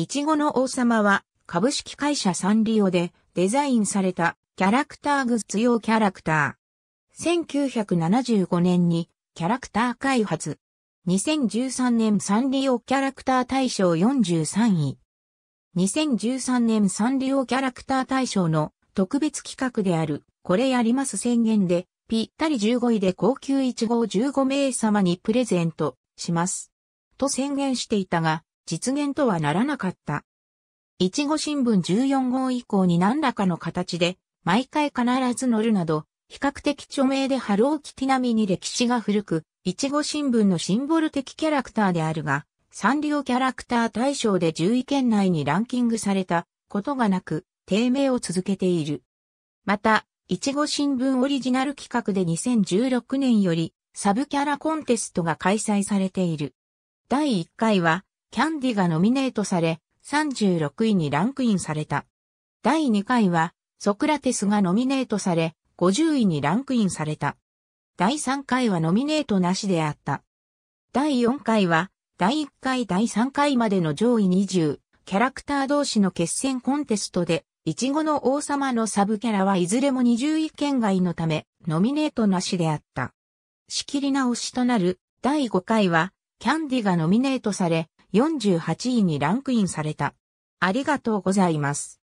いちごの王様は、株式会社サンリオでデザインされたキャラクターグッズ用キャラクター。1975年にキャラクター開発。2013年サンリオキャラクター大賞43位。2013年サンリオキャラクター大賞の特別企画である、これやります宣言で、ぴったり15位で高級1号15名様にプレゼントします。と宣言していたが、実現とはならなかった。いちご新聞14号以降に何らかの形で、毎回必ず載るなど、比較的著名でハローキティ並みに歴史が古く、いちご新聞のシンボル的キャラクターであるが、サンリオキャラクター大賞で10位圏内にランキングされたことがなく、低迷を続けている。また、いちご新聞オリジナル企画で2016年より、サブキャラコンテストが開催されている。第1回は、キャンディがノミネートされ、36位にランクインされた。第2回は、ソクラテスがノミネートされ、50位にランクインされた。第3回はノミネートなしであった。第4回は、第1回第3回までの上位20、キャラクター同士の決戦コンテストで、イチゴの王様のサブキャラはいずれも20位圏外のため、ノミネートなしであった。仕切り直しとなる、第5回は、キャンディがノミネートされ、48位にランクインされた。ありがとうございます。